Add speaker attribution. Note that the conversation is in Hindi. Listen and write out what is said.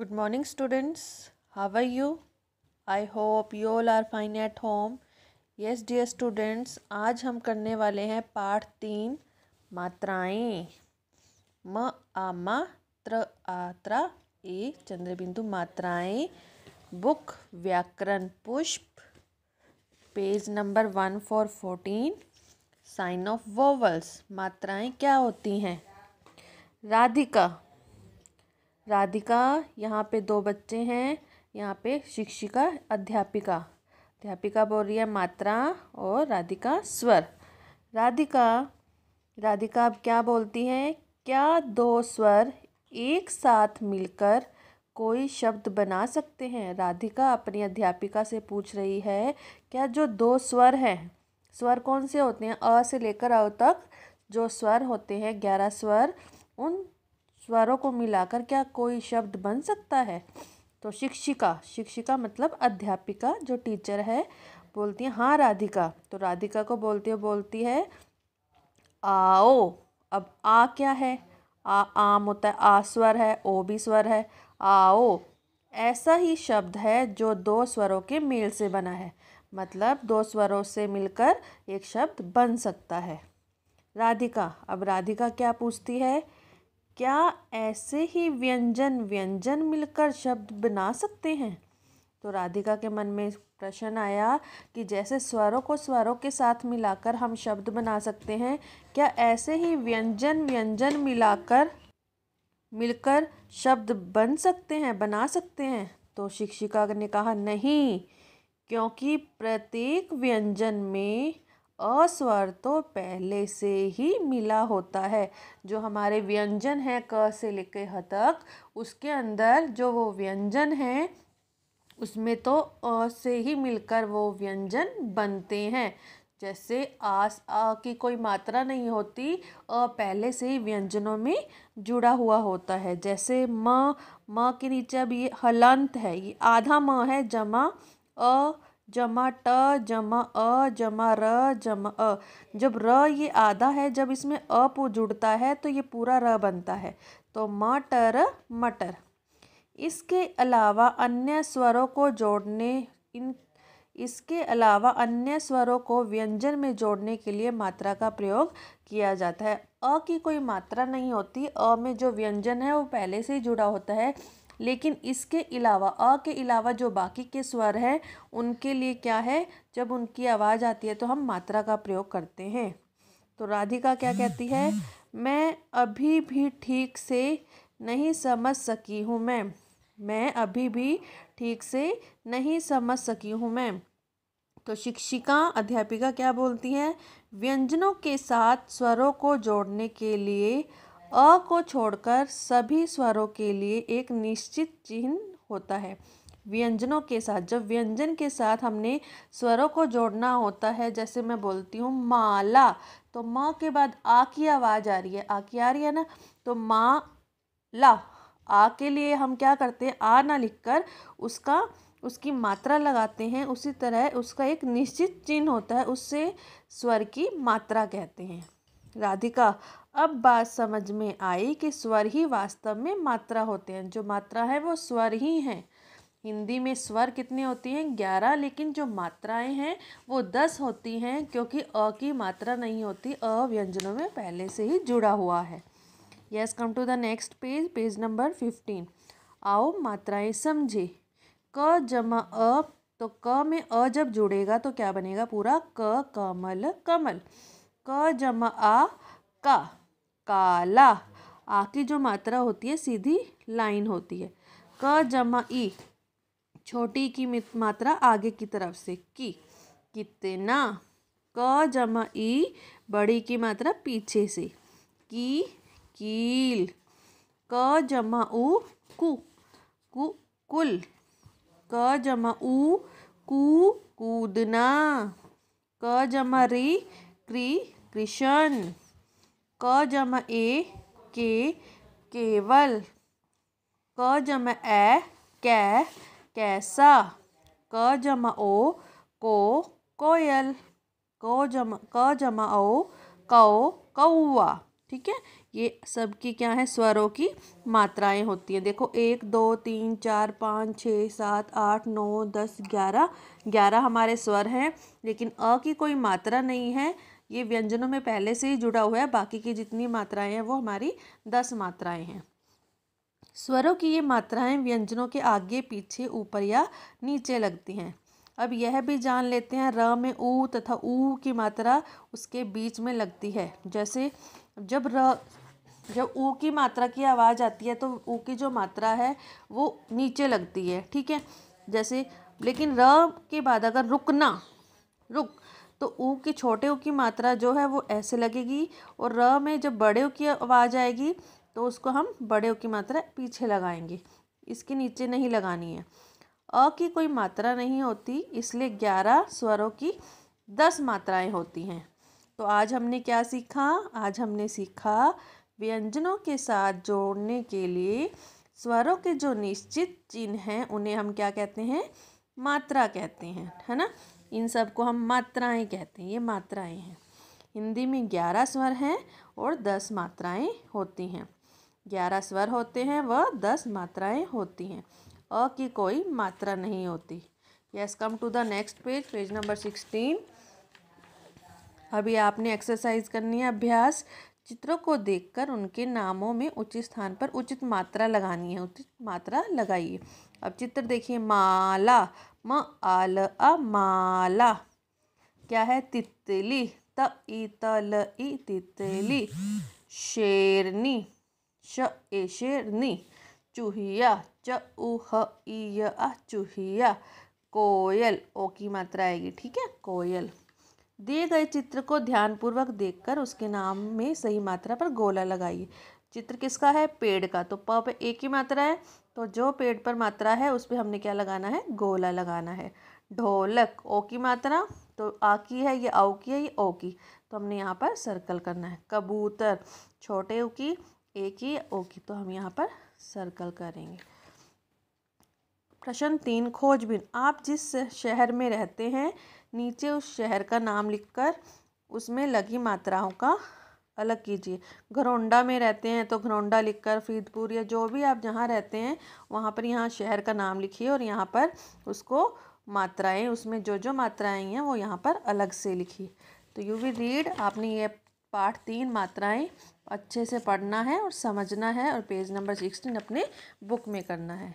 Speaker 1: good morning students how you I hope hope you all are fine at home yes dear students आज हम करने वाले हैं पाठ तीन मात्राएँ म आमा त्र आ आत्रा ए चंद्रबिंदु मात्राएँ बुक व्याकरण पुष्प page number one four fourteen sign of vowels मात्राएँ क्या होती हैं राधिका राधिका यहाँ पे दो बच्चे हैं यहाँ पे शिक्षिका अध्यापिका अध्यापिका बोल रही है मात्रा और राधिका स्वर राधिका राधिका अब क्या बोलती हैं क्या दो स्वर एक साथ मिलकर कोई शब्द बना सकते हैं राधिका अपनी अध्यापिका से पूछ रही है क्या जो दो स्वर हैं स्वर कौन से होते हैं अ से लेकर अ तक जो स्वर होते हैं ग्यारह स्वर उन स्वरों को मिलाकर क्या कोई शब्द बन सकता है तो शिक्षिका शिक्षिका मतलब अध्यापिका जो टीचर है बोलती है हाँ राधिका तो राधिका को बोलती है बोलती है आओ अब आ क्या है आ आम होता है आ स्वर है ओ भी स्वर है आओ ऐसा ही शब्द है जो दो स्वरों के मेल से बना है मतलब दो स्वरों से मिलकर एक शब्द बन सकता है राधिका अब राधिका क्या पूछती है क्या ऐसे ही व्यंजन व्यंजन मिलकर शब्द बना सकते हैं तो राधिका के मन में प्रश्न आया कि जैसे स्वरों को स्वरों के साथ मिलाकर हम शब्द बना सकते हैं क्या ऐसे ही व्यंजन व्यंजन मिलाकर मिलकर शब्द बन सकते हैं बना सकते हैं तो शिक्षिका ने कहा नहीं क्योंकि प्रत्येक व्यंजन में अस्वर तो पहले से ही मिला होता है जो हमारे व्यंजन हैं क से लेकर ह तक उसके अंदर जो वो व्यंजन हैं उसमें तो अ से ही मिलकर वो व्यंजन बनते हैं जैसे आस आ की कोई मात्रा नहीं होती अ पहले से ही व्यंजनों में जुड़ा हुआ होता है जैसे म म के नीचे अब ये हलंत है ये आधा म है जमा अ जमा ट जमा अ जमा र जमा अ जब र ये आधा है जब इसमें अ पो जुड़ता है तो ये पूरा र बनता है तो मटर मटर इसके अलावा अन्य स्वरों को जोड़ने इन इसके अलावा अन्य स्वरों को व्यंजन में जोड़ने के लिए मात्रा का प्रयोग किया जाता है अ की कोई मात्रा नहीं होती अ में जो व्यंजन है वो पहले से ही जुड़ा होता है लेकिन इसके अलावा अ के अलावा जो बाकी के स्वर हैं उनके लिए क्या है जब उनकी आवाज़ आती है तो हम मात्रा का प्रयोग करते हैं तो राधिका क्या कहती है मैं अभी भी ठीक से नहीं समझ सकी हूँ मैं मैं अभी भी ठीक से नहीं समझ सकी हूँ मैं तो शिक्षिका अध्यापिका क्या बोलती हैं व्यंजनों के साथ स्वरों को जोड़ने के लिए अ को छोड़कर सभी स्वरों के लिए एक निश्चित चिन्ह होता है व्यंजनों के साथ जब व्यंजन के साथ हमने स्वरों को जोड़ना होता है जैसे मैं बोलती हूँ माला तो माँ के बाद आ की आवाज़ आ रही है आ की आ रही है ना तो माँ ला आ के लिए हम क्या करते हैं आ ना लिखकर उसका उसकी मात्रा लगाते हैं उसी तरह उसका एक निश्चित चिन्ह होता है उससे स्वर की मात्रा कहते हैं राधिका अब बात समझ में आई कि स्वर ही वास्तव में मात्रा होते हैं जो मात्रा है वो स्वर ही हैं हिंदी में स्वर कितने होती हैं ग्यारह लेकिन जो मात्राएं हैं वो दस होती हैं क्योंकि अ की मात्रा नहीं होती अ व्यंजनों में पहले से ही जुड़ा हुआ है yes come to the next page page number fifteen आओ मात्राएं समझे क जमा अ तो क में अ जब जुड़ेगा तो क्या बनेगा पूरा क कमल कमल क जम आ का काला आ की जो मात्रा होती है सीधी लाइन होती है क जम ई छोटी की मात्रा आगे की तरफ से की कितना क जम ई बड़ी की मात्रा पीछे से की कील क जम उ कु कु कुल क जम उ कु कूदना क जम री क्री कृष्ण क जम ए के केवल क जम ए कै कैसा क जम ओ को कोयल क जम क जम ओ कौ कौआ ठीक है ये सबकी क्या है स्वरों की मात्राएं होती हैं देखो एक दो तीन चार पाँच छः सात आठ नौ दस ग्यारह ग्यारह हमारे स्वर हैं लेकिन अ की कोई मात्रा नहीं है ये व्यंजनों में पहले से ही जुड़ा हुआ है बाकी की जितनी मात्राएं हैं वो हमारी दस मात्राएं हैं स्वरों की ये मात्राएं व्यंजनों के आगे पीछे ऊपर या नीचे लगती हैं अब यह भी जान लेते हैं र में ऊ तथा ऊ की मात्रा उसके बीच में लगती है जैसे जब र जब ऊ की मात्रा की आवाज़ आती है तो ऊ की जो मात्रा है वो नीचे लगती है ठीक है जैसे लेकिन र के बाद अगर रुकना रुक तो ऊ की छोटे ऊ की मात्रा जो है वो ऐसे लगेगी और र में जब बड़े ऊ की आवाज़ आएगी तो उसको हम बड़े ऊ की मात्रा पीछे लगाएंगे इसके नीचे नहीं लगानी है अ की कोई मात्रा नहीं होती इसलिए ग्यारह स्वरों की दस मात्राएं होती हैं तो आज हमने क्या सीखा आज हमने सीखा व्यंजनों के साथ जोड़ने के लिए स्वरों के जो निश्चित चिन्ह हैं उन्हें हम क्या कहते हैं मात्रा कहते हैं है ना इन सब को हम मात्राएं कहते हैं ये मात्राएं हैं हिंदी में ग्यारह स्वर हैं और दस मात्राएं होती हैं ग्यारह स्वर होते हैं व दस मात्राएं होती हैं अ की कोई मात्रा नहीं होती yes come to the next page page number sixteen अभी आपने एक्सरसाइज करनी है अभ्यास चित्रों को देखकर उनके नामों में उचित स्थान पर उचित मात्रा लगानी है उचित मात्रा लगाइए अब चित्र देखिए माला म आल अ माला क्या है तितली त इ तल इ तितली शेरनी श ए शेरनी चूहिया च उह इ चूहिया कोयल ओ की मात्रा आएगी ठीक है कोयल दिए गए चित्र को ध्यानपूर्वक देखकर उसके नाम में सही मात्रा पर गोला लगाइए चित्र किसका है पेड़ का तो प पे एक ही मात्रा है तो जो पेड़ पर मात्रा है उस पर हमने क्या लगाना है गोला लगाना है ढोलक ओ की मात्रा तो आ की है ये औ की है ये ओ की तो हमने यहाँ पर सर्कल करना है कबूतर छोटे उ की एक ही ओ की तो हम यहाँ पर सर्कल करेंगे प्रश्न तीन खोजबीन आप जिस शहर में रहते हैं नीचे उस शहर का नाम लिखकर उसमें लगी मात्राओं का अलग कीजिए घरोंडा में रहते हैं तो घरोंडा लिखकर फरीदपुर या जो भी आप जहाँ रहते हैं वहाँ पर यहाँ शहर का नाम लिखिए और यहाँ पर उसको मात्राएं उसमें जो जो मात्राएं हैं वो यहाँ पर अलग से लिखिए तो यू वी रीड आपने ये पाठ तीन मात्राएं अच्छे से पढ़ना है और समझना है और पेज नंबर सिक्सटीन अपने बुक में करना है